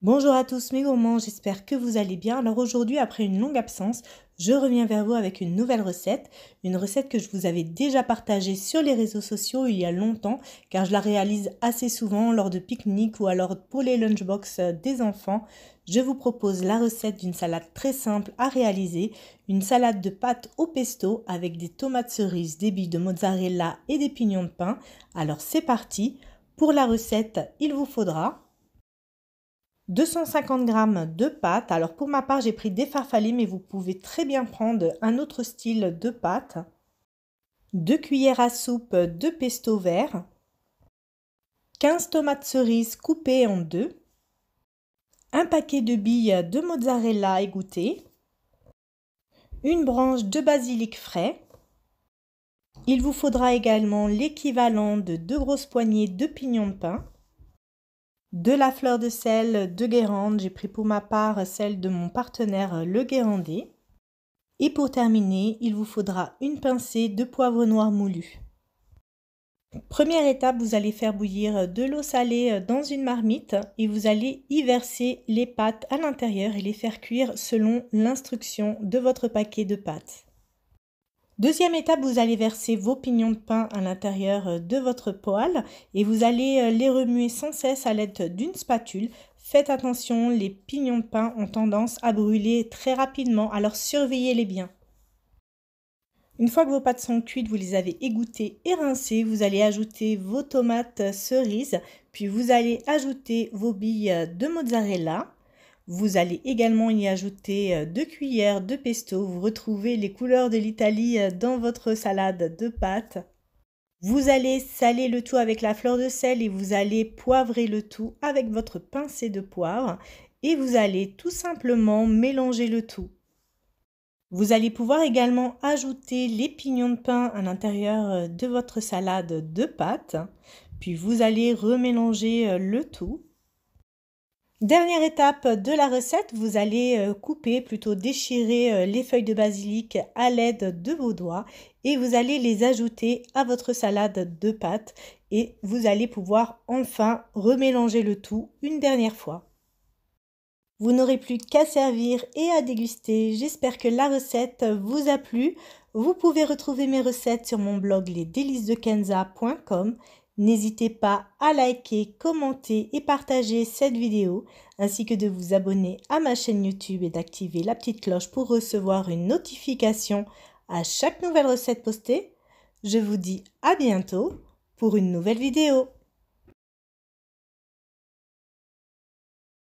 Bonjour à tous mes gourmands, j'espère que vous allez bien. Alors aujourd'hui, après une longue absence, je reviens vers vous avec une nouvelle recette, une recette que je vous avais déjà partagée sur les réseaux sociaux il y a longtemps, car je la réalise assez souvent lors de pique-niques ou alors pour les lunchbox euh, des enfants. Je vous propose la recette d'une salade très simple à réaliser, une salade de pâte au pesto avec des tomates cerises, des billes de mozzarella et des pignons de pain. Alors c'est parti. Pour la recette, il vous faudra 250 g de pâte. Alors pour ma part, j'ai pris des farfalets, mais vous pouvez très bien prendre un autre style de pâte. 2 cuillères à soupe de pesto vert. 15 tomates cerises coupées en deux. Un paquet de billes de mozzarella égouttées. Une branche de basilic frais. Il vous faudra également l'équivalent de deux grosses poignées de pignons de pain de la fleur de sel de Guérande. J'ai pris pour ma part celle de mon partenaire le Guérandais. Et pour terminer, il vous faudra une pincée de poivre noir moulu. Première étape, vous allez faire bouillir de l'eau salée dans une marmite et vous allez y verser les pâtes à l'intérieur et les faire cuire selon l'instruction de votre paquet de pâtes. Deuxième étape, vous allez verser vos pignons de pain à l'intérieur euh, de votre poêle et vous allez euh, les remuer sans cesse à l'aide d'une spatule. Faites attention, les pignons de pain ont tendance à brûler très rapidement, alors surveillez-les bien. Une fois que vos pâtes sont cuites, vous les avez égouttées et rincées, vous allez ajouter vos tomates euh, cerises, puis vous allez ajouter vos billes de mozzarella, vous allez également y ajouter euh, deux cuillères de pesto. Vous retrouvez les couleurs de l'Italie euh, dans votre salade de pâtes. Vous allez saler le tout avec la fleur de sel et vous allez poivrer le tout avec votre pincée de poivre et vous allez tout simplement mélanger le tout. Vous allez pouvoir également ajouter les pignons de pain à l'intérieur euh, de votre salade de pâtes, puis vous allez remélanger le tout. Dernière étape de la recette, vous allez euh, couper, plutôt déchirer euh, les feuilles de basilic à l'aide de vos doigts et vous allez les ajouter à votre salade de pâtes et vous allez pouvoir enfin remélanger le tout une dernière fois. Vous n'aurez plus qu'à servir et à déguster. J'espère que la recette vous a plu. Vous pouvez retrouver mes recettes sur mon blog lesdélicesdekenza.com N'hésitez pas à liker, commenter et partager cette vidéo, ainsi que de vous abonner à ma chaîne YouTube et d'activer la petite cloche pour recevoir une notification à chaque nouvelle recette postée. Je vous dis à bientôt pour une nouvelle vidéo.